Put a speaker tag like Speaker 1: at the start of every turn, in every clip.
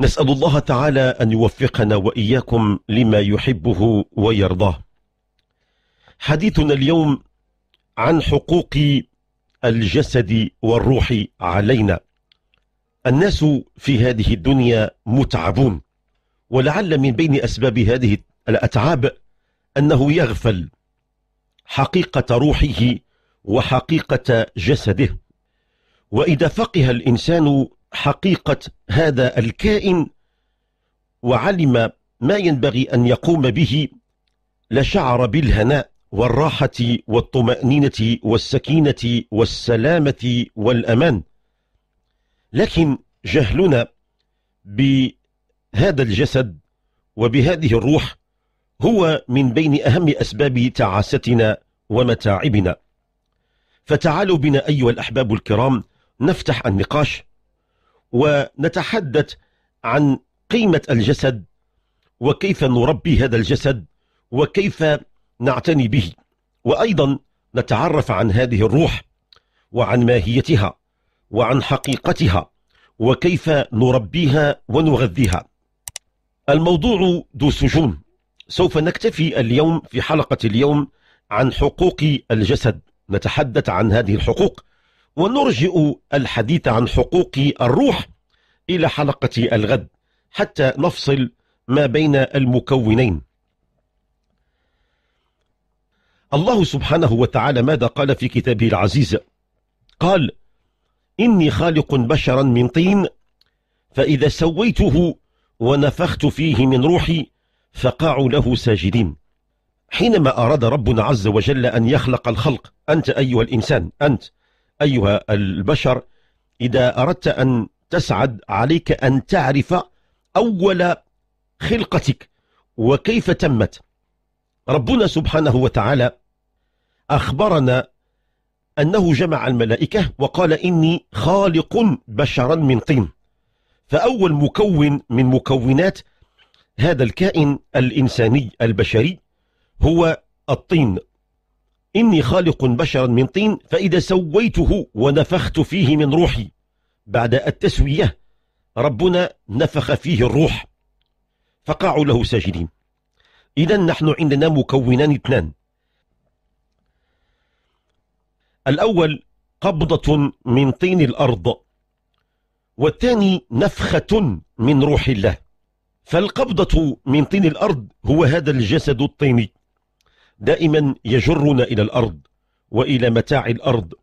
Speaker 1: نسأل الله تعالى أن يوفقنا وإياكم لما يحبه ويرضاه حديثنا اليوم عن حقوق الجسد والروح علينا الناس في هذه الدنيا متعبون ولعل من بين أسباب هذه الأتعاب أنه يغفل حقيقة روحه وحقيقة جسده وإذا فقه الإنسان حقيقة هذا الكائن وعلم ما ينبغي أن يقوم به لشعر بالهناء والراحة والطمأنينة والسكينة والسلامة والأمان لكن جهلنا بهذا الجسد وبهذه الروح هو من بين أهم أسباب تعاستنا ومتاعبنا فتعالوا بنا أيها الأحباب الكرام نفتح النقاش ونتحدث عن قيمة الجسد وكيف نربي هذا الجسد وكيف نعتني به وأيضا نتعرف عن هذه الروح وعن ماهيتها وعن حقيقتها وكيف نربيها ونغذيها الموضوع ذو سجون سوف نكتفي اليوم في حلقة اليوم عن حقوق الجسد نتحدث عن هذه الحقوق ونرجئ الحديث عن حقوق الروح إلى حلقة الغد حتى نفصل ما بين المكونين الله سبحانه وتعالى ماذا قال في كتابه العزيز قال إني خالق بشرا من طين فإذا سويته ونفخت فيه من روحي فقعوا له ساجدين حينما أراد ربنا عز وجل أن يخلق الخلق أنت أيها الإنسان أنت أيها البشر إذا أردت أن تسعد عليك أن تعرف أول خلقتك وكيف تمت ربنا سبحانه وتعالى أخبرنا أنه جمع الملائكة وقال إني خالق بشرا من طين فأول مكون من مكونات هذا الكائن الإنساني البشري هو الطين إني خالق بشرا من طين فإذا سويته ونفخت فيه من روحي بعد التسوية ربنا نفخ فيه الروح فقعوا له ساجدين إذا نحن عندنا مكونان اثنان الأول قبضة من طين الأرض والثاني نفخة من روح الله فالقبضة من طين الأرض هو هذا الجسد الطيني دائما يجرنا إلى الأرض وإلى متاع الأرض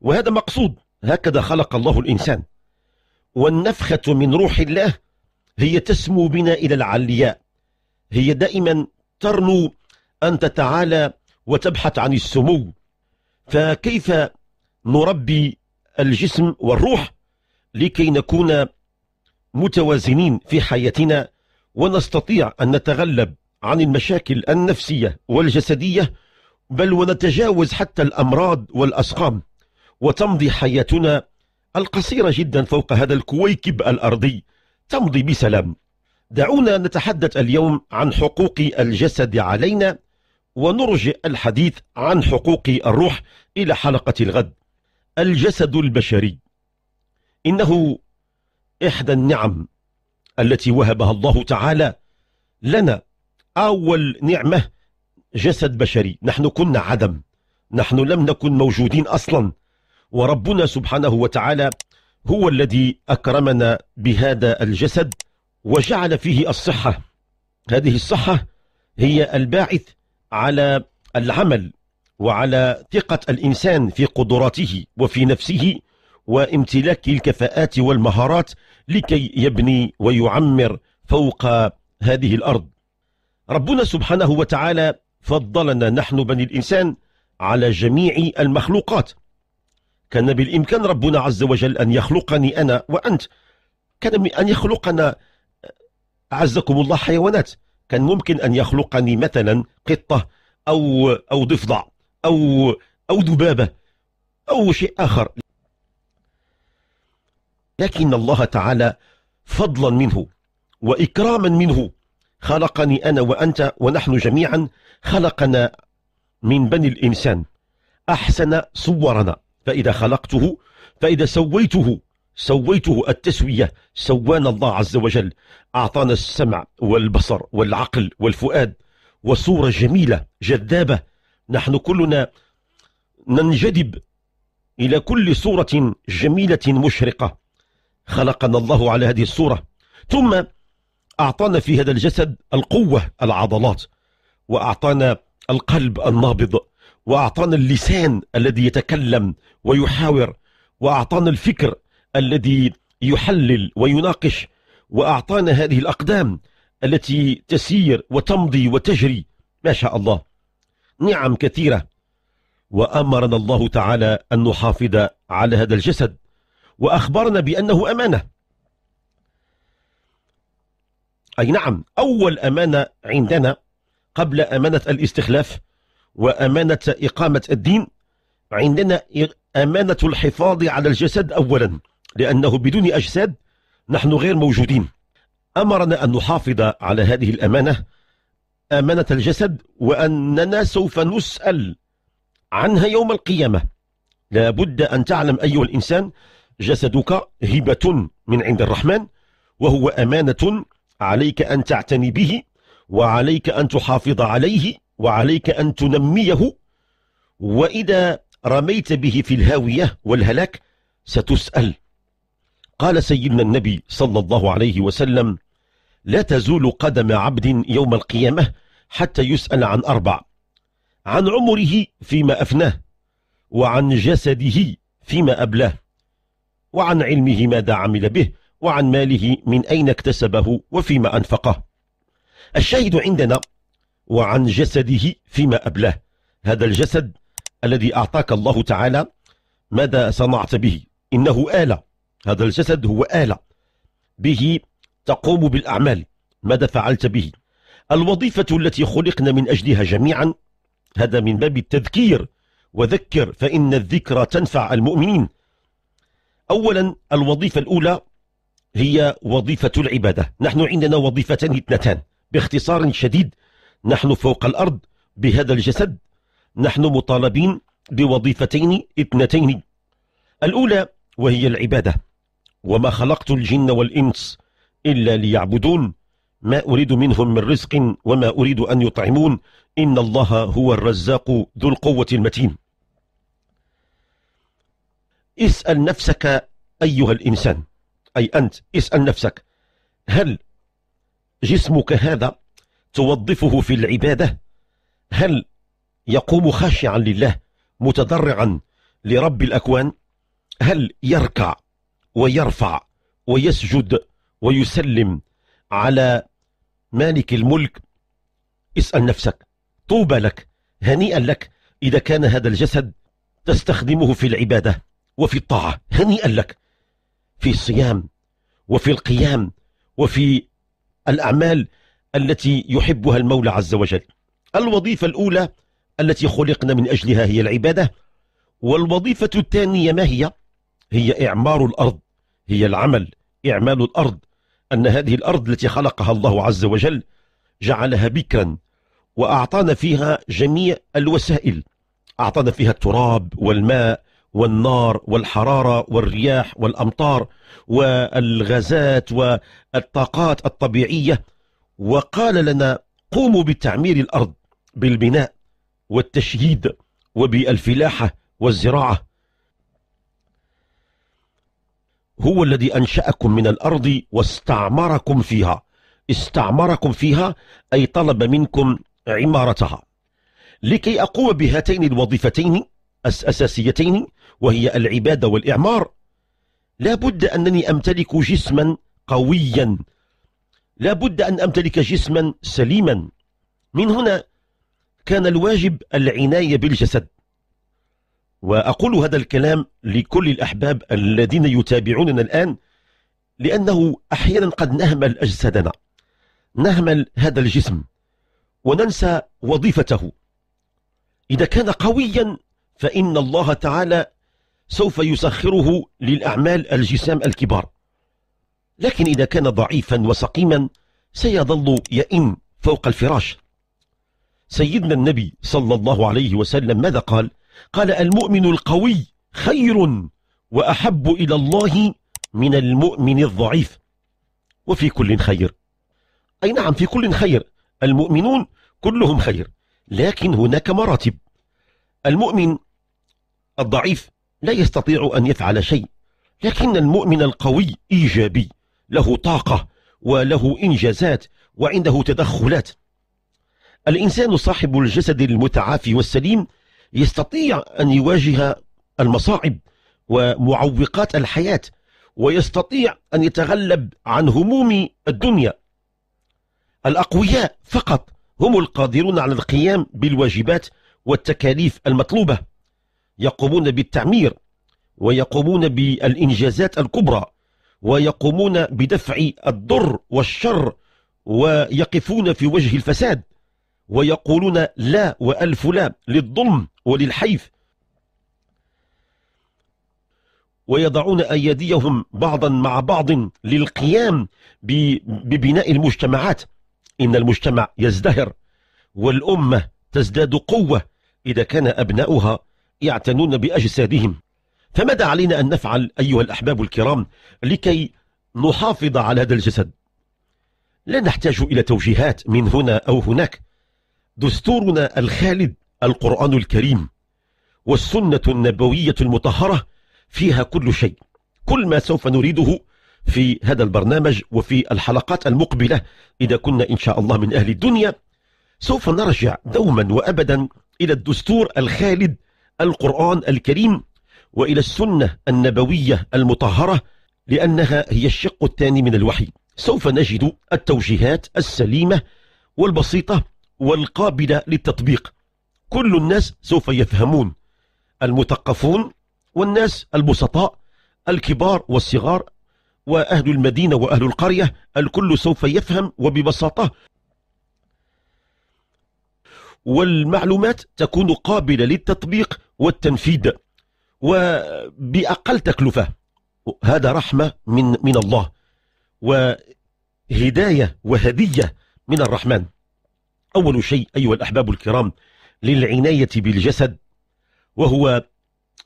Speaker 1: وهذا مقصود هكذا خلق الله الإنسان والنفخة من روح الله هي تسمو بنا إلى العلياء هي دائما ترنو أن تتعالى وتبحث عن السمو فكيف نربي الجسم والروح لكي نكون متوازنين في حياتنا ونستطيع أن نتغلب عن المشاكل النفسية والجسدية بل ونتجاوز حتى الأمراض والأسقام وتمضي حياتنا القصيرة جدا فوق هذا الكويكب الأرضي تمضي بسلام دعونا نتحدث اليوم عن حقوق الجسد علينا ونرجع الحديث عن حقوق الروح إلى حلقة الغد الجسد البشري إنه إحدى النعم التي وهبها الله تعالى لنا أول نعمة جسد بشري نحن كنا عدم نحن لم نكن موجودين أصلا وربنا سبحانه وتعالى هو الذي أكرمنا بهذا الجسد وجعل فيه الصحة هذه الصحة هي الباعث على العمل وعلى ثقة الإنسان في قدراته وفي نفسه وامتلاك الكفاءات والمهارات لكي يبني ويعمر فوق هذه الأرض ربنا سبحانه وتعالى فضلنا نحن بني الإنسان على جميع المخلوقات كان بالإمكان ربنا عز وجل أن يخلقني أنا وأنت كان أن يخلقنا أعزكم الله حيوانات كان ممكن أن يخلقني مثلا قطة أو, أو ضفدع أو, أو ذبابة أو شيء آخر لكن الله تعالى فضلا منه وإكراما منه خلقني أنا وأنت ونحن جميعا خلقنا من بني الإنسان أحسن صورنا فإذا خلقته فإذا سويته سويته التسوية سوانا الله عز وجل أعطانا السمع والبصر والعقل والفؤاد وصورة جميلة جذابة نحن كلنا ننجذب إلى كل صورة جميلة مشرقة خلقنا الله على هذه الصورة ثم أعطانا في هذا الجسد القوة العضلات وأعطانا القلب النابض وأعطانا اللسان الذي يتكلم ويحاور وأعطانا الفكر الذي يحلل ويناقش وأعطانا هذه الأقدام التي تسير وتمضي وتجري ما شاء الله نعم كثيرة وأمرنا الله تعالى أن نحافظ على هذا الجسد وأخبرنا بأنه أمانة أي نعم أول أمانة عندنا قبل أمانة الاستخلاف وأمانة إقامة الدين عندنا أمانة الحفاظ على الجسد أولا لأنه بدون أجساد نحن غير موجودين أمرنا أن نحافظ على هذه الأمانة أمانة الجسد وأننا سوف نسأل عنها يوم القيامة لابد أن تعلم أيها الإنسان جسدك هبة من عند الرحمن وهو أمانة عليك أن تعتني به وعليك أن تحافظ عليه وعليك أن تنميه وإذا رميت به في الهاوية والهلاك ستسأل قال سيدنا النبي صلى الله عليه وسلم لا تزول قدم عبد يوم القيامة حتى يسأل عن أربع عن عمره فيما أفناه وعن جسده فيما أبلاه وعن علمه ماذا عمل به وعن ماله من أين اكتسبه وفيما أنفقه الشاهد عندنا وعن جسده فيما أبلاه هذا الجسد الذي أعطاك الله تعالى ماذا صنعت به إنه آلة هذا الجسد هو آلة به تقوم بالأعمال ماذا فعلت به الوظيفة التي خلقنا من أجلها جميعا هذا من باب التذكير وذكر فإن الذكرى تنفع المؤمنين أولا الوظيفة الأولى هي وظيفة العبادة نحن عندنا وظيفتان اثنتان باختصار شديد نحن فوق الأرض بهذا الجسد نحن مطالبين بوظيفتين اثنتين الأولى وهي العبادة وما خلقت الجن والإنس إلا ليعبدون ما أريد منهم من رزق وما أريد أن يطعمون إن الله هو الرزاق ذو القوة المتين اسأل نفسك أيها الإنسان أي أنت اسأل نفسك هل جسمك هذا توظفه في العبادة هل يقوم خاشعا لله متضرعا لرب الأكوان هل يركع ويرفع ويسجد ويسلم على مالك الملك اسأل نفسك طوبى لك هنيئا لك إذا كان هذا الجسد تستخدمه في العبادة وفي الطاعة هنيئا لك في الصيام وفي القيام وفي الأعمال التي يحبها المولى عز وجل الوظيفة الأولى التي خلقنا من أجلها هي العبادة والوظيفة الثانية ما هي؟ هي إعمار الأرض هي العمل إعمال الأرض أن هذه الأرض التي خلقها الله عز وجل جعلها بكرا وأعطانا فيها جميع الوسائل أعطانا فيها التراب والماء والنار والحرارة والرياح والأمطار والغازات والطاقات الطبيعية وقال لنا قوموا بتعمير الأرض بالبناء والتشييد وبالفلاحة والزراعة هو الذي أنشأكم من الأرض واستعمركم فيها استعمركم فيها أي طلب منكم عمارتها لكي أقوم بهاتين الوظيفتين الأساسيتين وهي العبادة والإعمار لا بد أنني أمتلك جسما قويا لا بد أن أمتلك جسما سليما من هنا كان الواجب العناية بالجسد وأقول هذا الكلام لكل الأحباب الذين يتابعوننا الآن لأنه أحيانا قد نهمل أجسادنا نهمل هذا الجسم وننسى وظيفته إذا كان قويا فإن الله تعالى سوف يسخره للأعمال الجسام الكبار لكن إذا كان ضعيفا وسقيما سيظل يئم فوق الفراش سيدنا النبي صلى الله عليه وسلم ماذا قال قال المؤمن القوي خير وأحب إلى الله من المؤمن الضعيف وفي كل خير أي نعم في كل خير المؤمنون كلهم خير لكن هناك مراتب المؤمن الضعيف لا يستطيع أن يفعل شيء لكن المؤمن القوي إيجابي له طاقة وله إنجازات وعنده تدخلات الإنسان صاحب الجسد المتعافي والسليم يستطيع أن يواجه المصاعب ومعوقات الحياة ويستطيع أن يتغلب عن هموم الدنيا الأقوياء فقط هم القادرون على القيام بالواجبات والتكاليف المطلوبة يقومون بالتعمير ويقومون بالإنجازات الكبرى ويقومون بدفع الضر والشر ويقفون في وجه الفساد ويقولون لا وألف لا للظلم وللحيف ويضعون أيديهم بعضا مع بعض للقيام ببناء المجتمعات إن المجتمع يزدهر والأمة تزداد قوة إذا كان أبناؤها يعتنون بأجسادهم فماذا علينا أن نفعل أيها الأحباب الكرام لكي نحافظ على هذا الجسد لا نحتاج إلى توجيهات من هنا أو هناك دستورنا الخالد القرآن الكريم والسنة النبوية المطهرة فيها كل شيء كل ما سوف نريده في هذا البرنامج وفي الحلقات المقبلة إذا كنا إن شاء الله من أهل الدنيا سوف نرجع دوما وأبدا إلى الدستور الخالد القرآن الكريم وإلى السنة النبوية المطهرة لأنها هي الشق الثاني من الوحي سوف نجد التوجيهات السليمة والبسيطة والقابلة للتطبيق كل الناس سوف يفهمون المثقفون والناس البسطاء الكبار والصغار وأهل المدينة وأهل القرية الكل سوف يفهم وببساطة والمعلومات تكون قابلة للتطبيق والتنفيذ وبأقل تكلفة هذا رحمة من من الله وهداية وهدية من الرحمن أول شيء أيها الأحباب الكرام للعناية بالجسد وهو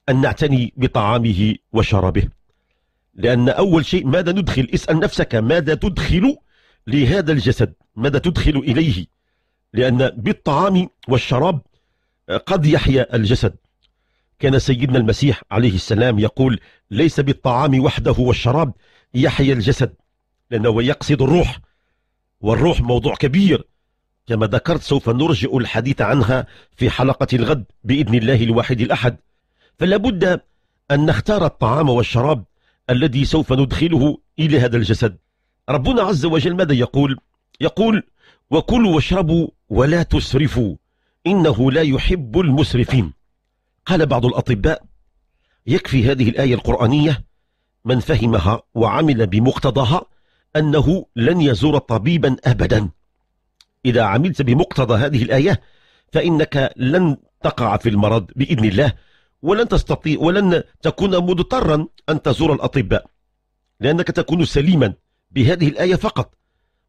Speaker 1: أن نعتني بطعامه وشرابه لأن أول شيء ماذا ندخل اسأل نفسك ماذا تدخل لهذا الجسد ماذا تدخل إليه لأن بالطعام والشراب آه، قد يحيا الجسد كان سيدنا المسيح عليه السلام يقول ليس بالطعام وحده والشراب يحيا الجسد لأنه يقصد الروح والروح موضوع كبير كما ذكرت سوف نرجئ الحديث عنها في حلقة الغد بإذن الله الواحد الأحد فلا بد أن نختار الطعام والشراب الذي سوف ندخله إلى هذا الجسد ربنا عز وجل ماذا يقول؟ يقول وكلوا واشربوا ولا تسرفوا إنه لا يحب المسرفين قال بعض الأطباء يكفي هذه الآية القرآنية من فهمها وعمل بمقتضاها أنه لن يزور طبيبا أبدا إذا عملت بمقتضى هذه الآية فإنك لن تقع في المرض بإذن الله ولن تستطيع ولن تكون مضطرا أن تزور الأطباء لأنك تكون سليما بهذه الآية فقط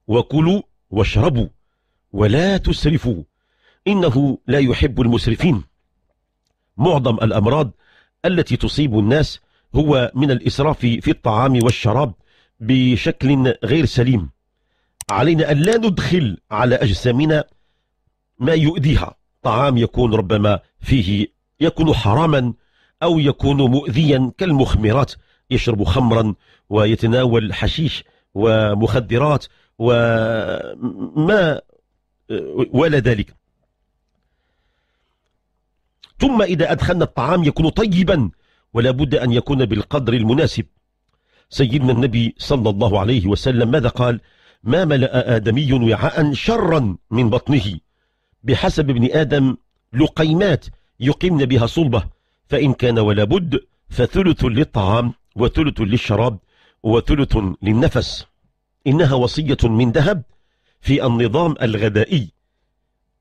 Speaker 1: وكلوا واشربوا ولا تسرفوا إنه لا يحب المسرفين معظم الأمراض التي تصيب الناس هو من الإسراف في الطعام والشراب بشكل غير سليم علينا أن لا ندخل على أجسامنا ما يؤذيها طعام يكون ربما فيه يكون حراما أو يكون مؤذيا كالمخمرات يشرب خمرا ويتناول حشيش ومخدرات وما ولا ذلك ثم إذا أدخلنا الطعام يكون طيبا ولا بد أن يكون بالقدر المناسب سيدنا النبي صلى الله عليه وسلم ماذا قال ما ملأ آدمي وعاء شرا من بطنه بحسب ابن آدم لقيمات يقمن بها صلبة فإن كان ولا بد فثلث للطعام وثلث للشراب وثلث للنفس إنها وصية من ذهب في النظام الغذائي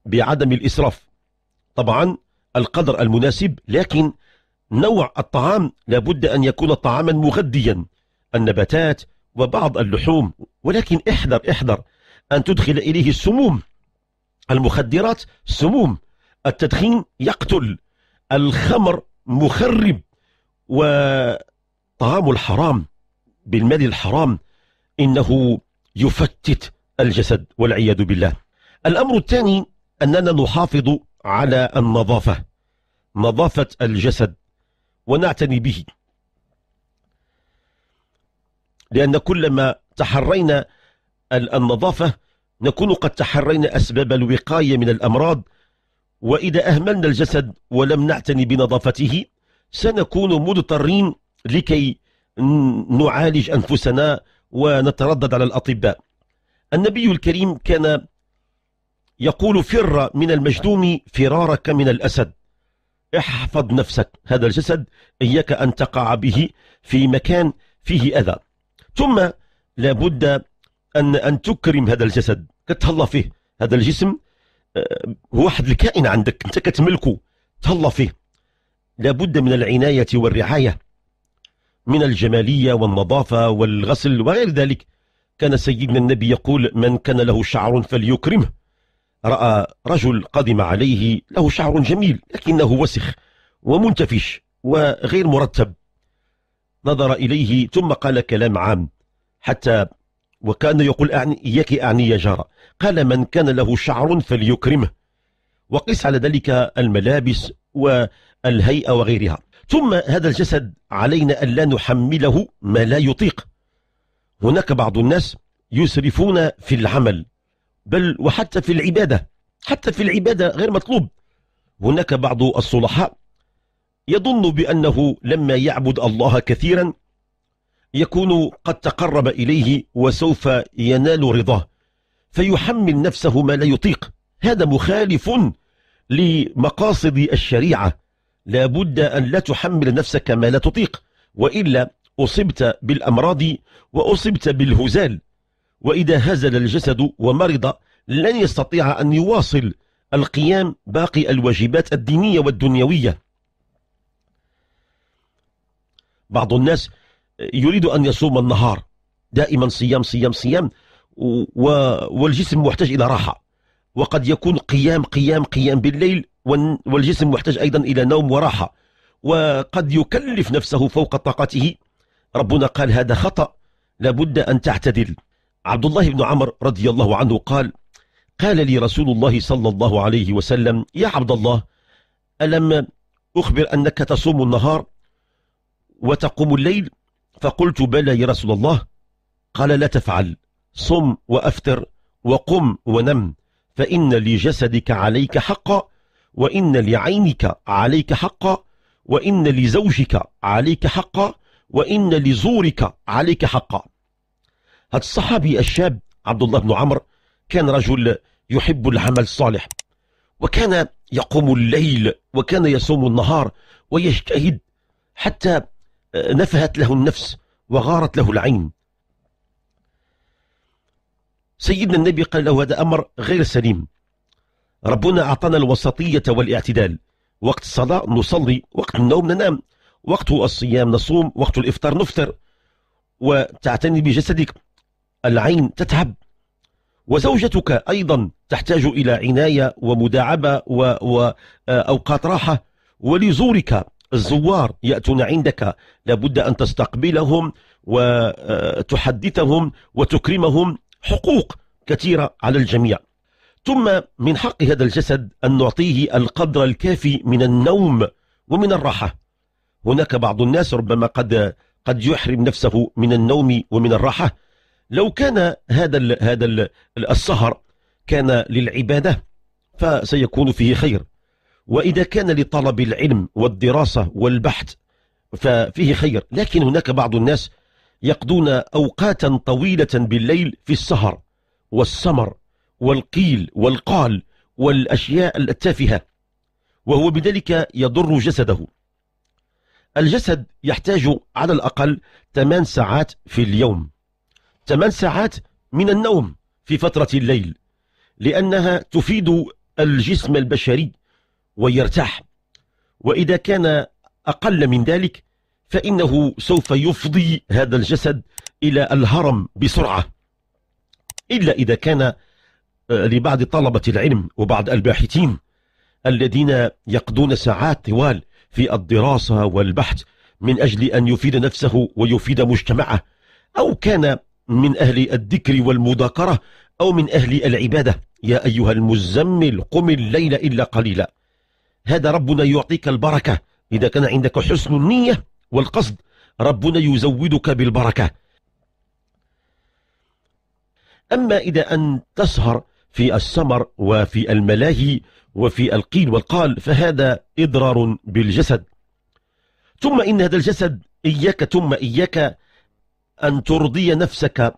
Speaker 1: بعدم الإسراف طبعا القدر المناسب لكن نوع الطعام لابد أن يكون طعاما مغذيا النباتات وبعض اللحوم ولكن احذر احذر أن تدخل إليه السموم المخدرات سموم التدخين يقتل الخمر مخرب وطعام الحرام بالمال الحرام إنه يفتت الجسد والعياذ بالله الأمر الثاني أننا نحافظ على النظافة نظافة الجسد ونعتني به لأن كلما تحرينا النظافة نكون قد تحرينا أسباب الوقاية من الأمراض وإذا أهملنا الجسد ولم نعتني بنظافته سنكون مضطرين لكي نعالج أنفسنا ونتردد على الأطباء النبي الكريم كان يقول فر من المجدوم فرارك من الأسد احفظ نفسك هذا الجسد إياك أن تقع به في مكان فيه أذى ثم لابد أن, أن تكرم هذا الجسد كتهلا فيه هذا الجسم آه، هو واحد الكائن عندك أنت كتملكه تهلا فيه لابد من العناية والرعاية من الجمالية والنظافة والغسل وغير ذلك كان سيدنا النبي يقول من كان له شعر فليكرمه رأى رجل قدم عليه له شعر جميل لكنه وسخ ومنتفش وغير مرتب نظر إليه ثم قال كلام عام حتى وكان يقول أعني إياك أعني يا جارة قال من كان له شعر فليكرمه وقس على ذلك الملابس والهيئة وغيرها ثم هذا الجسد علينا أن لا نحمله ما لا يطيق هناك بعض الناس يسرفون في العمل بل وحتى في العبادة حتى في العبادة غير مطلوب هناك بعض الصلحاء يظن بأنه لما يعبد الله كثيرا يكون قد تقرب إليه وسوف ينال رضاه فيحمل نفسه ما لا يطيق هذا مخالف لمقاصد الشريعة لابد أن لا تحمل نفسك ما لا تطيق وإلا أصبت بالأمراض وأصبت بالهزال وإذا هزل الجسد ومرض لن يستطيع أن يواصل القيام باقي الواجبات الدينية والدنيوية بعض الناس يريد أن يصوم النهار دائما صيام صيام صيام والجسم محتاج إلى راحة وقد يكون قيام قيام قيام بالليل والجسم محتاج أيضا إلى نوم وراحة وقد يكلف نفسه فوق طاقته ربنا قال هذا خطأ لابد أن تعتدل عبد الله بن عمر رضي الله عنه قال قال لي رسول الله صلى الله عليه وسلم يا عبد الله ألم أخبر أنك تصوم النهار وتقوم الليل فقلت بلى يا رسول الله قال لا تفعل صم وأفتر وقم ونم فإن لجسدك عليك حقا وإن لعينك عليك حقا وإن لزوجك عليك حقا وإن لزورك عليك حقا هذا الصحابي الشاب عبد الله بن عمر كان رجل يحب العمل الصالح وكان يقوم الليل وكان يصوم النهار ويجتهد حتى آه، نفهت له النفس وغارت له العين سيدنا النبي قال له هذا أمر غير سليم ربنا أعطانا الوسطية والاعتدال وقت الصلاة نصلي وقت النوم ننام وقت الصيام نصوم وقت الإفطار نفطر وتعتني بجسدك العين تتعب وزوجتك أيضا تحتاج إلى عناية ومداعبة وأوقات آه، راحة ولزورك الزوار يأتون عندك لابد أن تستقبلهم وتحدثهم آه، وتكرمهم حقوق كثيرة على الجميع ثم من حق هذا الجسد أن نعطيه القدر الكافي من النوم ومن الراحة هناك بعض الناس ربما قد قد يحرم نفسه من النوم ومن الراحة لو كان هذا الـ هذا الـ السهر كان للعبادة فسيكون فيه خير وإذا كان لطلب العلم والدراسة والبحث ففيه خير لكن هناك بعض الناس يقضون أوقاتا طويلة بالليل في السهر والسمر والقيل والقال والأشياء التافهة وهو بذلك يضر جسده الجسد يحتاج على الأقل 8 ساعات في اليوم 8 ساعات من النوم في فترة الليل لأنها تفيد الجسم البشري ويرتاح وإذا كان أقل من ذلك فإنه سوف يفضي هذا الجسد إلى الهرم بسرعة إلا إذا كان آه، لبعض طلبة العلم وبعض الباحثين الذين يقضون ساعات طوال في الدراسة والبحث من أجل أن يفيد نفسه ويفيد مجتمعه أو كان من أهل الذكر والمذاكرة أو من أهل العبادة يا أيها المزمل قم الليل إلا قليلا هذا ربنا يعطيك البركة إذا كان عندك حسن النية والقصد ربنا يزودك بالبركة أما إذا أن تسهر في السمر وفي الملاهي وفي القيل والقال فهذا إضرار بالجسد ثم إن هذا الجسد إياك ثم إياك أن ترضي نفسك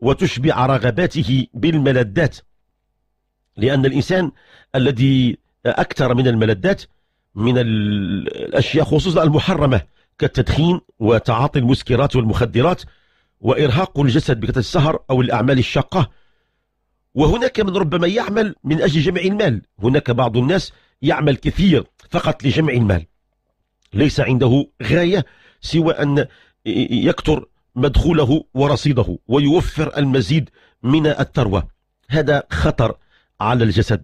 Speaker 1: وتشبع رغباته بالملذات لأن الإنسان الذي أكثر من الملذات من الأشياء خصوصا المحرمة كالتدخين وتعاطي المسكرات والمخدرات وإرهاق الجسد بكثرة السهر أو الأعمال الشاقة وهناك من ربما يعمل من أجل جمع المال هناك بعض الناس يعمل كثير فقط لجمع المال ليس عنده غاية سوى أن يكثر مدخوله ورصيده ويوفر المزيد من الثروة هذا خطر على الجسد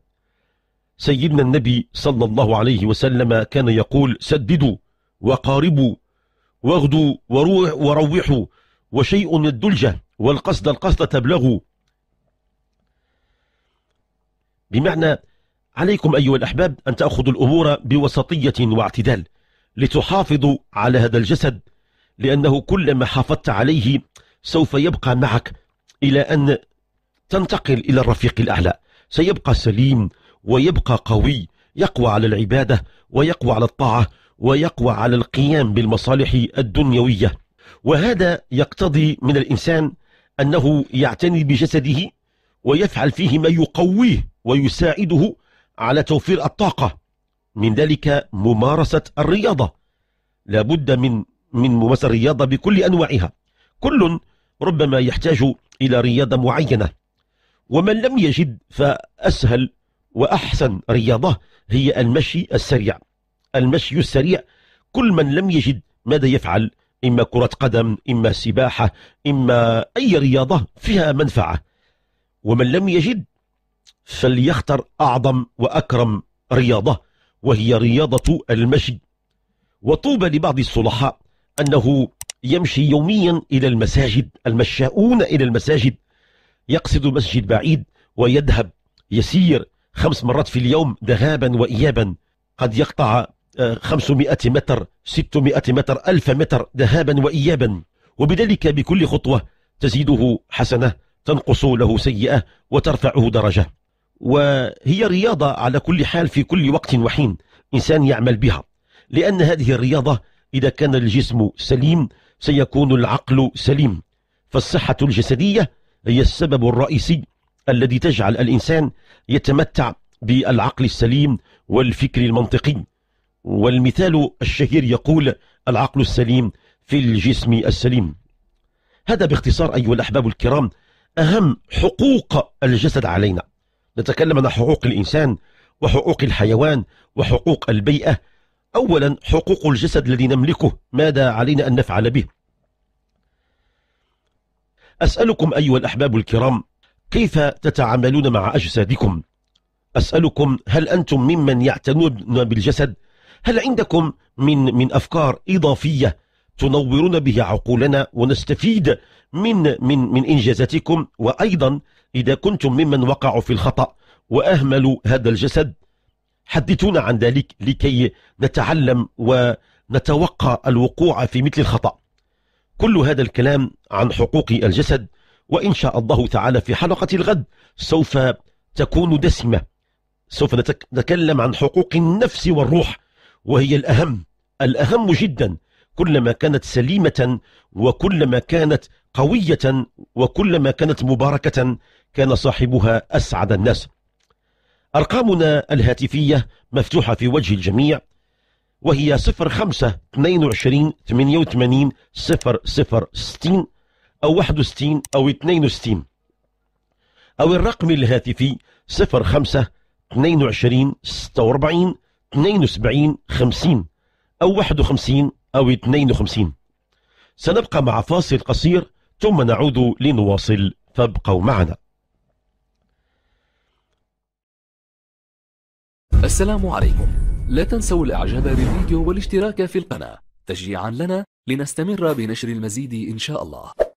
Speaker 1: سيدنا النبي صلى الله عليه وسلم كان يقول سددوا وقاربوا واغدوا وروحوا وشيء الدلجة والقصد القصد تبلغوا بمعنى عليكم أيها الأحباب أن تأخذوا الأمور بوسطية واعتدال لتحافظوا على هذا الجسد لأنه كلما حافظت عليه سوف يبقى معك إلى أن تنتقل إلى الرفيق الأعلى سيبقى سليم ويبقى قوي يقوى على العبادة ويقوى على الطاعة ويقوى على القيام بالمصالح الدنيوية وهذا يقتضي من الإنسان أنه يعتني بجسده ويفعل فيه ما يقويه ويساعده على توفير الطاقة من ذلك ممارسة الرياضة لابد من من ممارسة الرياضة بكل أنواعها كل ربما يحتاج إلى رياضة معينة ومن لم يجد فأسهل وأحسن رياضة هي المشي السريع المشي السريع كل من لم يجد ماذا يفعل إما كرة قدم إما سباحة إما أي رياضة فيها منفعة ومن لم يجد فليختر أعظم وأكرم رياضة وهي رياضة المشي وطوبى لبعض الصلحاء أنه يمشي يوميا إلى المساجد المشاؤون إلى المساجد يقصد مسجد بعيد ويذهب يسير خمس مرات في اليوم ذهابا وإيابا قد يقطع 500 آه، متر 600 متر 1000 متر ذهابا وإيابا وبذلك بكل خطوة تزيده حسنة تنقص له سيئة وترفعه درجة وهي رياضة على كل حال في كل وقت وحين إنسان يعمل بها لأن هذه الرياضة إذا كان الجسم سليم سيكون العقل سليم فالصحة الجسدية هي السبب الرئيسي الذي تجعل الإنسان يتمتع بالعقل السليم والفكر المنطقي والمثال الشهير يقول العقل السليم في الجسم السليم هذا باختصار أيها الأحباب الكرام أهم حقوق الجسد علينا نتكلم عن حقوق الإنسان وحقوق الحيوان وحقوق البيئة أولا حقوق الجسد الذي نملكه ماذا علينا أن نفعل به أسألكم أيها الأحباب الكرام كيف تتعاملون مع أجسادكم أسألكم هل أنتم ممن يعتنون بالجسد هل عندكم من من أفكار إضافية تنورون به عقولنا ونستفيد من من من إنجازاتكم وأيضا إذا كنتم ممن وقعوا في الخطأ وأهملوا هذا الجسد حدثونا عن ذلك لكي نتعلم ونتوقع الوقوع في مثل الخطأ كل هذا الكلام عن حقوق الجسد وإن شاء الله تعالى في حلقة الغد سوف تكون دسمة سوف نتكلم عن حقوق النفس والروح وهي الأهم الأهم جدا كلما كانت سليمة وكلما كانت قوية وكلما كانت مباركة كان صاحبها أسعد الناس أرقامنا الهاتفية مفتوحة في وجه الجميع وهي 05 22 88 00 60 أو 61 أو 62 أو الرقم الهاتفي 05 22 46 72 50 أو 51 أو 52 سنبقى مع فاصل قصير ثم نعود لنواصل فابقوا معنا السلام عليكم لا تنسوا الاعجاب بالفيديو والاشتراك في القناة تشجيعا لنا لنستمر بنشر المزيد ان شاء الله